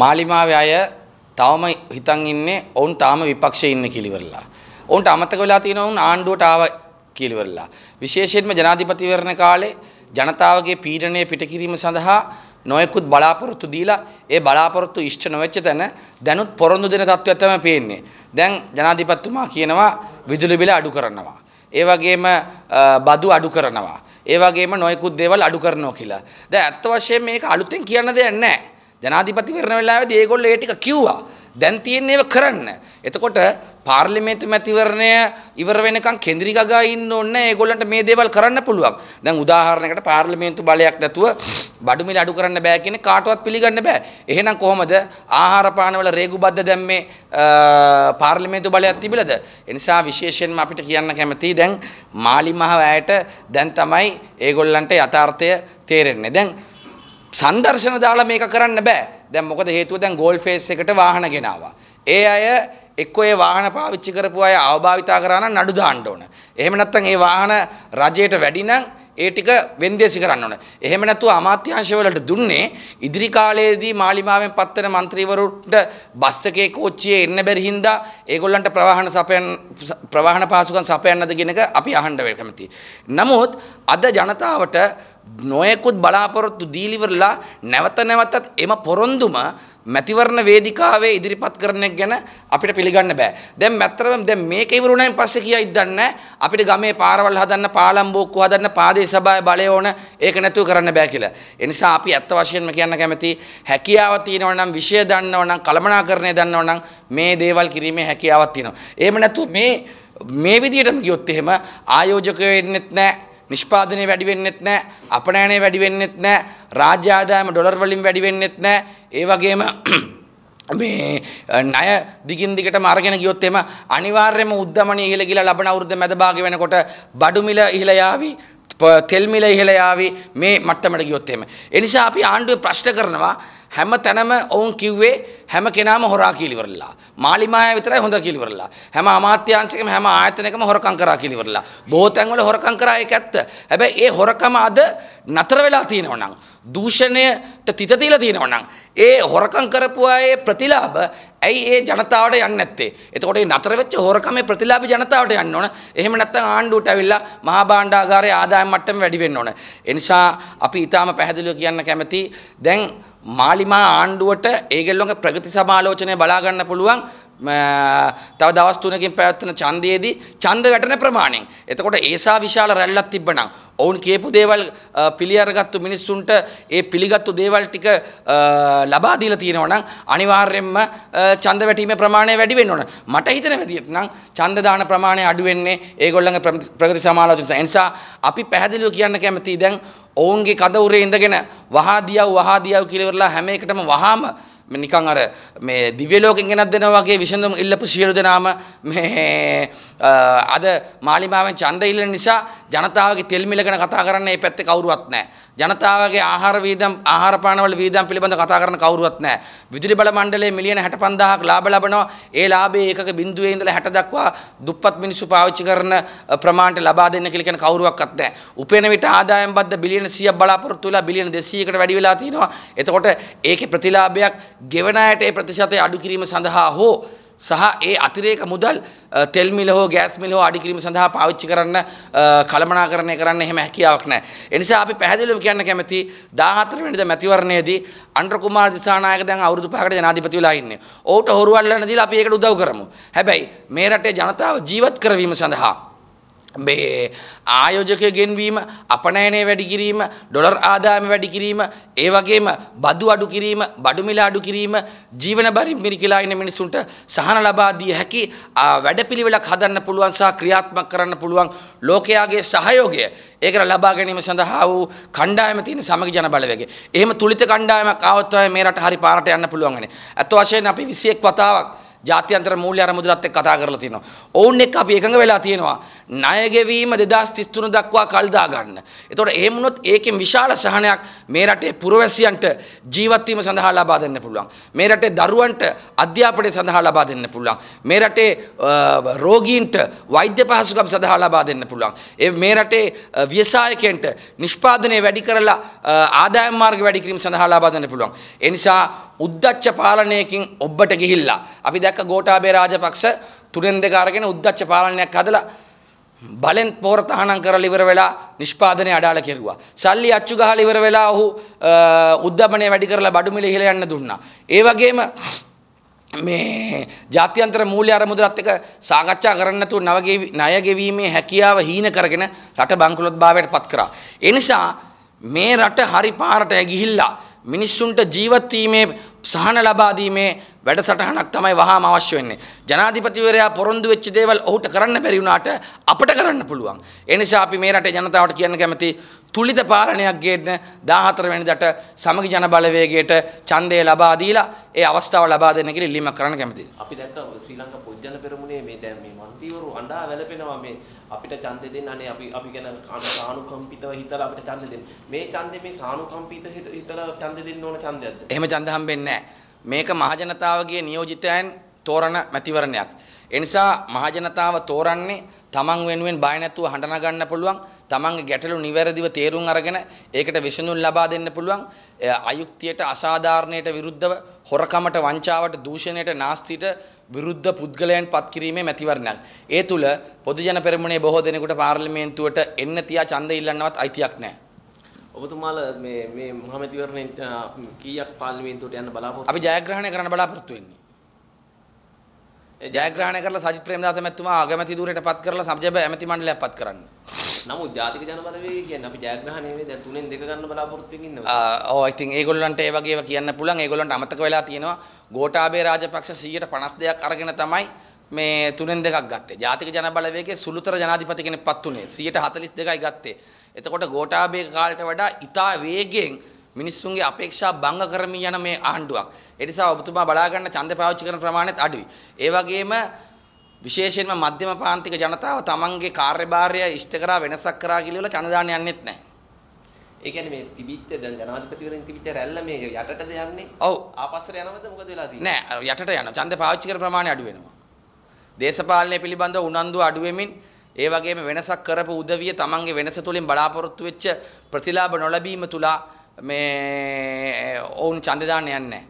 මාලිමාවේ අය තවම හිතන් ඉන්නේ ඔවුන් තාම විපක්ෂයේ ඉන්න කියලා ඔවුන්ට අමතක වෙලා තියෙනවා ඔවුන් ආණ්ඩුවට ආව කියලා විශේෂයෙන්ම ජනාධිපතිවරණ කාලේ ජනතාවගේ පීඩනය පිටකිරීම සඳහා නොයෙකුත් බලාපොරොත්තු දීලා ඒ බලාපොරොත්තු ඉෂ්ට නොවෙච්ච තැන දැනුත් පොරොන්දු දෙන තත්ත්වයක් තමයි පේන්නේ. දැන් ජනාධිපතිතුමා කියනවා විදුලි බිල අඩු කරනවා. ඒ වගේම බදු අඩු කරනවා. ඒ වගේම නොයෙකුත් දේවල් අඩු කරනවා කියලා. දැන් අත්ත වශයෙන් මේක අලුතෙන් කියන්න දෙයක් නැහැ. ජනාධිපතිවරණ වෙලාවේදී ඒගොල්ලෝ ඒ ටික කිව්වා. දැන් තියෙන්නේ ඒව කරන්න. එතකොට පාර්ලිමේන්තු මැතිවරණය ඉවර වෙනකන් කෙන්ද්‍රි ගගා ඉන්න ඕනේ. ඒගොල්ලන්ට මේ දේවල් කරන්න පුළුවන්. දැන් උදාහරණයකට පාර්ලිමේන්තු බලයක් නැතුව බඩු මිල අඩු කරන්න බෑ කියන්නේ කාටවත් පිළිගන්න බෑ. එහෙනම් කොහොමද ආහාර පානවල රේගු බද්ද දැම්මේ පාර්ලිමේන්තු බලයක් තිබිලද? ඒ නිසා විශේෂයෙන්ම අපිට කියන්න කැමතියි දැන් මාලිමහ වැයට දැන් තමයි ඒගොල්ලන්ට යථාර්ථය තේරෙන්නේ. දැන් සංදර්ශන දාලා මේක කරන්න බෑ. දැන් මොකද හේතුව දැන් ගෝල් ෆේස් එකට වාහන ගෙනාවා. ඒ අය එක්කෝ ඒ වාහන පාවිච්චි කරපු අය අවභාවිතා කරා නම් නඩු දාන්න ඕන. එහෙම නැත්නම් ඒ වාහන රජයට වැඩි නම් ඒ ටික වෙන්දේසි කරන්න ඕන. එහෙම නැතුව අමාත්‍යාංශවලට දුන්නේ ඉදිරි කාලයේදී මාලිමාවෙන් පත්වන മന്ത്രിවරුන්ට බස් එකේ කෝච්චියේ එන්න බැරි හින්දා ඒගොල්ලන්ට ප්‍රවාහන සපයන ප්‍රවාහන පාසුකම් සපයන්නද කියන එක අපි අහන්න වෙකමතියි. නමුත් අද ජනතාවට නොයෙකුත් බලාපොරොත්තු දීලිවරලා නැවත නැවතත් එම පොරොන්දුම මැතිවරණ වේදිකාවේ ඉදිරිපත් කරන එක ගැන අපිට පිළිගන්න බෑ. දැන් මැත්තරම දැන් මේක ඉවරුණායින් පස්සේ කියයිද දන්නේ අපිට ගමේ පාරවල් හදන්න පාලම් බෝක්කු හදන්න පාදේ සභාවේ බලය ඕන ඒක නැතුව කරන්න බෑ කියලා. ඒ නිසා අපි ඇත්ත වශයෙන්ම කියන්න කැමති හැකියාව තියෙනවා නම් විෂය දන්නව නම් කළමනාකරණය දන්නව නම් මේ දේවල් කිරීමේ හැකියාවක් තියෙනවා. එහෙම නැතුව මේ මේ විදිහටම ගියොත් එහෙම ආයෝජක වෙන්නෙත් නැහැ නිෂ්පාදනය වැඩි වෙන්නෙත් නැහැ, අපනයනය වැඩි වෙන්නෙත් නැහැ, රාජ්‍ය ආදායම ඩොලර් වලින් වැඩි වෙන්නෙත් නැහැ. ඒ වගේම මේ ණය දිගින් දිගටම අරගෙන ගියොත් එම අනිවාර්යයෙන්ම උද්දමනීය ඉහළ ගිලා ලබන අවුරුද්ද මැද භාගය වෙනකොට බඩු මිල ඉහළ යාවි තෙල් මිල ඉහළ යාවි මේ මට්ටමට ගියොත් එම. ඒ නිසා අපි ආණ්ඩුවේ ප්‍රශ්න කරනවා හැම තැනම ඔවුන් කිව්වේ හැම කෙනාම හොරා කීලිවරලා. මාලිමාය විතරයි හොඳ කීලිවරලා. හැම අමාත්‍යාංශිකම හැම ආයතනයකම හොරකම් කරා කීලිවරලා. බොහෝ තැන්වල හොරකම් කරා ඒක ඇත්ත. හැබැයි ඒ හොරකම අද නතර වෙලා තියෙනවා නම් දූෂණයට තිත තියලා තියෙනවා නම් ඒ හොරකම් කරපු අය ප්‍රතිලාභ ඇයි ඒ ජනතාවට යන්නේ නැත්තේ? එතකොට මේ නතර වෙච්ච හොරකමේ ප්‍රතිලාභ ජනතාවට යන්න ඕන. එහෙම නැත්නම් ආණ්ඩුවට ඇවිල්ලා මහා භාණ්ඩාගාරයේ ආදායම් මට්ටම වැඩි වෙන්න ඕන. ඒ නිසා අපි ඊටාම පැහැදිලිව කියන්න කැමති දැන් මාලිමා ආණ්ඩුවට ඒගොල්ලෝගේ ප්‍රගති සමාලෝචනය බලා ගන්න පුළුවන් තව දවස් තුනකින් පැවැත්වෙන ඡන්දයේදී ඡන්ද වැටෙන ප්‍රමාණයෙන් එතකොට ඒසා විශාල රැල්ලක් තිබ්බනම් ඔවුන් කියපු දේවල් පිළිඅරගත්තු මිනිස්සුන්ට ඒ පිළිගත්තු දේවල් ටික ලබා දීලා තියෙනවා නම් අනිවාර්යයෙන්ම ඡන්ද වැටීමේ ප්‍රමාණය වැඩි වෙන්න ඕන. මට හිතෙන විදිහට නම් ඡන්ද දාන ප්‍රමාණය අඩු වෙන්නේ ඒගොල්ලන්ගේ ප්‍රගති සමාලෝචන නිසා. අපි පැහැදිලිව කියන්න කැමතියි දැන් ඔවුන්ගේ කඳ උරේ ඉඳගෙන වහා දියව් වහා දියව් කියලා හැම එකටම වහාම නිකං අර මේ දිවලෝකෙන් ගෙනත් දෙන වගේ විසඳම් ඉල්ලපු සියලු දෙනාම මේ අද මාලිමාවෙන් ඡන්ද ඉල්ලන නිසා ජනතාවගේ තෙල් මිල ගැන කතා කරන්න මේ පැත්තේ කවුරුවත් නැහැ. ජනතාවගේ ආහාර වීදම් ආහාර පානවල වීදම් පිළිබඳව කතා කරන කවුරුවත් නැහැ. විදුලි බල මණ්ඩලයේ මිලියන 65000ක් ලාභ ලබනවා. ඒ ලාභයේ එකක බිඳුවේ ඉඳලා 60 දක්වා දුප්පත් මිනිස්සු පාවිච්චි කරන ප්‍රමාණයට ලබා දෙන්න කියලා කියන කවුරුවක්වත් නැහැ. උපේන විට ආදායම් බද්ද බිලියන 100ක් බලාපොරොත්තු වෙලා බිලියන 200කට වැඩි වෙලා තියෙනවා. එතකොට ඒකේ ප්‍රතිලාභයක් ගෙවන අයට ඒ ප්‍රතිශතය අඩු කිරීම සඳහා හෝ සහ ඒ අතිරේක මුදල් තෙල් මිල හෝ ගෑස් මිල හෝ අඩු කිරීම සඳහා පාවිච්චි කරන්න කළමනාකරණය කරන්න එහෙම හැකියාවක් නැහැ. ඒ නිසා අපි පැහැදිලිව කියන්න කැමති 14 වෙනිදා මැතිවරණයේදී අනුර කුමාර දිසානායක දැන් අවුරුදු 5කට ජනාධිපති වෙලා ඉන්නේ. ඔහුට හොරු අල්ලන්න දීලා අපි ඒකට උදව් කරමු. හැබැයි මේ රටේ ජනතාව ජීවත් කරවීම සඳහා මේ ආයෝජක ගෙන්වීම අපනෑනය වැඩි කිරීම ඩොලර් ආදායම වැඩි කිරීම ඒ වගේම බදු අඩු කිරීම බඩු මිල අඩු කිරීම ජීවන බරින් මිරිකලා ඉන්න මිනිසුන්ට සහන ලබා දිය හැකි වැඩපිළිවෙලක් හදන්න පුළුවන් සහ ක්‍රියාත්මක කරන්න පුළුවන් ලෝකයාගේ සහයෝගය ඒකට ලබා ගැනීම සඳහා වූ කණ්ඩායම තියෙන සමග ජන බලවේගය. එහෙම තුලිත කණ්ඩායමක් ආවොත් තමයි මේ රට හරි පාරට යන්න පුළුවන්න්නේ. අත් වශයෙන් අපි 21 වතාවක් ජාත්‍යන්තර මූල්‍ය අරමුදලත් එක්ක කතා කරලා තිනවා. ඔවුන් එක්ක අපි එකඟ වෙලා තියෙනවා. ණයගෙවීම 2033 දක්වා කල් දාගන්න. එතකොට එහෙම වුණොත් ඒකෙන් විශාල සහනයක් මේ රටේ පුරවැසියන්ට ජීවත් වීම සඳහා ලබා දෙන්න පුළුවන්. මේ රටේ දරුවන්ට අධ්‍යාපනය සඳහා ලබා දෙන්න පුළුවන්. මේ රටේ රෝගීන්ට වෛද්‍ය පහසුකම් සඳහා ලබා දෙන්න පුළුවන්. ඒ මේ රටේ ව්‍යවසායකයන්ට නිෂ්පාදනය වැඩි කරලා ආදායම් මාර්ග වැඩි කිරීම සඳහා ලබා දෙන්න පුළුවන්. ඒ නිසා උද්දච්ච පාලනයකින් ඔබට ගිහිල්ලා අපි දැක්ක ගෝඨාභය රාජපක්ෂ තුරෙන් දෙක අරගෙන උද්දච්ච පාලනයක් හදලා බලෙන් පෝරතහනම් කරලා ඉවර වෙලා නිෂ්පාදනය අඩාල කෙරුවා. සල්ලි අච්චු ගහලා ඉවර වෙලා ඔහු උද්දමනය වැඩි කරලා බඩු මිල ඉහළ යන්න දුන්නා. ඒ වගේම මේ ජාත්‍යන්තර මූල්‍ය අරමුදලත් එක්ක සාකච්ඡා කරන්න නැතුව නවගේ ණය ගෙවීමේ හැකියාව හීන කරගෙන රට බංකොලොත් භාවයට පත් කරා. ඒ නිසා මේ රට හරි පාරට ගිහිල්ලා මිනිස්සුන්ට ජීවත් වීමේ සහන ලබා දීමේ වැඩසටහනක් තමයි වහාම අවශ්‍ය වෙන්නේ. ජනාධිපතිවරයා පොරොන්දු වෙච්ච දේවල් ඔහුට කරන්න බැරි වුණාට අපට කරන්න පුළුවන්. ඒ නිසා අපි මේ රටේ ජනතාවට කියන්න කැමති තුලිත පාලනයක් ගේන්න 14 වෙනිදාට සමගි ජන බලවේගයට ඡන්දය ලබා දීලා ඒ අවස්ථාව ලබා දෙන්න කියලා ඉල්ලීමක් කරන්න කැමතියි. අපි දැක්ක ශ්‍රී ලංකා පොජ්ජන පෙරමුණේ මේ දැන් මේ මන්ත්‍රීවරු අඬා වැළපෙනවා මේ අපිට ඡන්දෙ දෙන්න අනේ අපි අපි ගැන සානුකම්පිතව හිතලා අපිට ඡන්දෙ දෙන්න. මේ ඡන්දෙ මේ සානුකම්පිත හිතලා ඡන්දෙ දෙන්න ඕන ඡන්දයක්ද? එහෙම ඡන්ද හම්බෙන්නේ නැහැ. මේක මහජනතාවගේ නියෝජිතයන් තෝරන මැතිවරණයක්. ඒ නිසා මහජනතාව තෝරන්නේ තමන් වෙනුවෙන් බය නැතුව හඬන ගන්න පුළුවන්, තමන්ගේ ගැටලු නිවැරදිව තේරුම් අරගෙන ඒකට විසඳුම් ලබා දෙන්න පුළුවන්, අයුක්තියට, අසාධාරණයට විරුද්ධව, හොරකමට, වංචාවට, දූෂණයට, නාස්තියට විරුද්ධ පුද්ගලයන් පත් කිරීමේ මැතිවරණයක්. ඒ තුල පොදු ජන පෙරමුණේ බොහෝ දෙනෙකුට පාර්ලිමේන්තුවට එන්න තියා ඡන්ද ඉල්ලන්නවත් අයිතියක් නැහැ. ඔබතුමාලා මේ මේ මහමැතිවරණයෙන් කීයක් පාර්ලිමේන්තුවට යන්න බලාපොරොත්තු අපි ජයග්‍රහණය කරන්න බලාපොරොත්තු වෙන්නේ. ජයග්‍රහණය කරලා සජිත් ප්‍රේමදාස මැතිතුමා අගමැති ධූරයට පත් කරලා සභජබ ඇමති මණ්ඩලයක් පත් කරන්න. නමුත් ජාතික ජනබලවේගය කියන්නේ අපි ජයග්‍රහණය වේ දැන් තුනෙන් දෙක ගන්න බලාපොරොත්තු වෙමින් ඉන්නවා. ඔව් I think ඒගොල්ලන්ට ඒ වගේව කියන්න පුළුවන්. ඒගොල්ලන්ට අමතක වෙලා තියෙනවා ගෝඨාභය රාජපක්ෂ 152ක් අරගෙන තමයි මේ තුනෙන් දෙකක් ගත්තේ. ජාතික ජනබලවේගයේ සුළුතර ජනාධිපති කෙනෙක් පත් උනේ 142යි ගත්තේ. එතකොට ගෝඨාභය කාලයට වඩා ඊටා වේගෙන් මිනිස්සුන්ගේ අපේක්ෂා භංග කරමින් යන මේ ආණ්ඩුවක්. ඒ නිසා ඔබතුමා බලා ගන්න ඡන්ද පාවිච්චි කරන ප්‍රමාණයත් අඩුයි. ඒ වගේම විශේෂයෙන්ම මධ්‍යම පාන්තික ජනතාව තමන්ගේ කාර්යභාරය ඉෂ්ට කරා වෙනසක් කරා කියලා ඡන්ද දාන්න යන්නෙත් නැහැ. ඒ කියන්නේ මේ තිබිච්ච දැන් ජනාධිපතිවරෙන් තිබිච්ච රැල්ල මේ යටටද යන්නේ? ඔව්. ආපස්සට යනවද මොකද වෙලා තියෙන්නේ? නෑ යටට යනවා. ඡන්ද පාවිච්චි කරන ප්‍රමාණය අඩු වෙනවා. දේශපාලනය පිළිබඳව උනන්දු අඩු වෙමින් ඒ වගේම වෙනසක් කරපු උදවිය තමන්ගේ වෙනස තුලින් බලාපොරොත්තු වෙච්ච ප්‍රතිලාභ නොලැබීම තුලා මේ ඔවුන් ඡන්ද දාන්න යන්නේ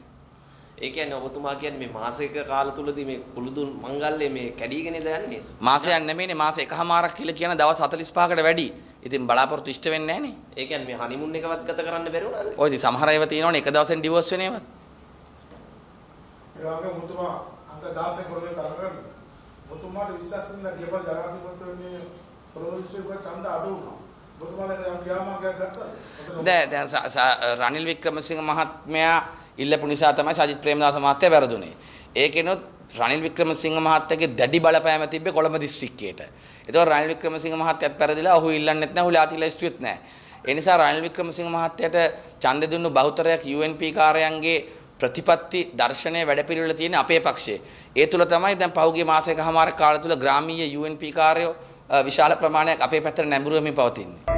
ඒ කියන්නේ ඔබතුමා කියන්නේ මේ මාසික කාල තුලදී මේ කුළුදුන් මංගල්‍යයේ මේ කැඩීගෙන දාන්නේ මාසයක් නෙමෙයිනේ මාස එකහමාරක් කියලා කියන දවස් 45කට වැඩි. ඉතින් බලාපොරොත්තු ඉෂ්ට වෙන්නේ නැහනේ. ඒ කියන්නේ මේ හනිමුන් එකවත් ගත කරන්න බැරි වුණාද? ඔය ඉතින් සමහර අයව තියෙනවනේ එක දවසෙන් ඩිවෝස් වෙන ඒවත්. ඒ වගේ ඔබතුමා අංග 16 කරගෙන තරගන්නේ. ඔබතුමාට විශ්වාස කරන ජබල් ජනාධිපතිතුමනේ ප්‍රවෘත්තිවක ඡන්ද අඩු වුණා. දැන් දැන් රනිල් වික්‍රමසිංහ මහත්මයා ඉල්ලපු නිසා තමයි සජිත් ප්‍රේමදාස මහත්තයා වැරදුනේ. ඒකෙනොත් රනිල් වික්‍රමසිංහ මහත්තයාගේ දැඩි බලපෑම තිබ්බේ කොළඹ දිස්ත්‍රික්කයට. ඒතකොට රනිල් වික්‍රමසිංහ මහත්තයාත් පැරදිලා ඔහු ඉල්ලන්නෙත් නැහැ, ඔහු ලාතිලා ඉස්තුවෙත් නැහැ. ඒ නිසා රනිල් වික්‍රමසිංහ මහත්තයාට ඡන්ද දුන්නු බහුතරයක් UNP කාර්යයන්ගේ ප්‍රතිපත්ති දර්ශනය වැඩපිළිවෙල තියෙන්නේ අපේ පක්ෂයේ. ඒ තුල තමයි දැන් පහුගිය මාසයකමාර කාලය තුල ග්‍රාමීය UNP කාර්යෝ විශාල ප්‍රමාණයක් අපේ පැත්තට නැඹුරු වෙමින් පවතින්නේ.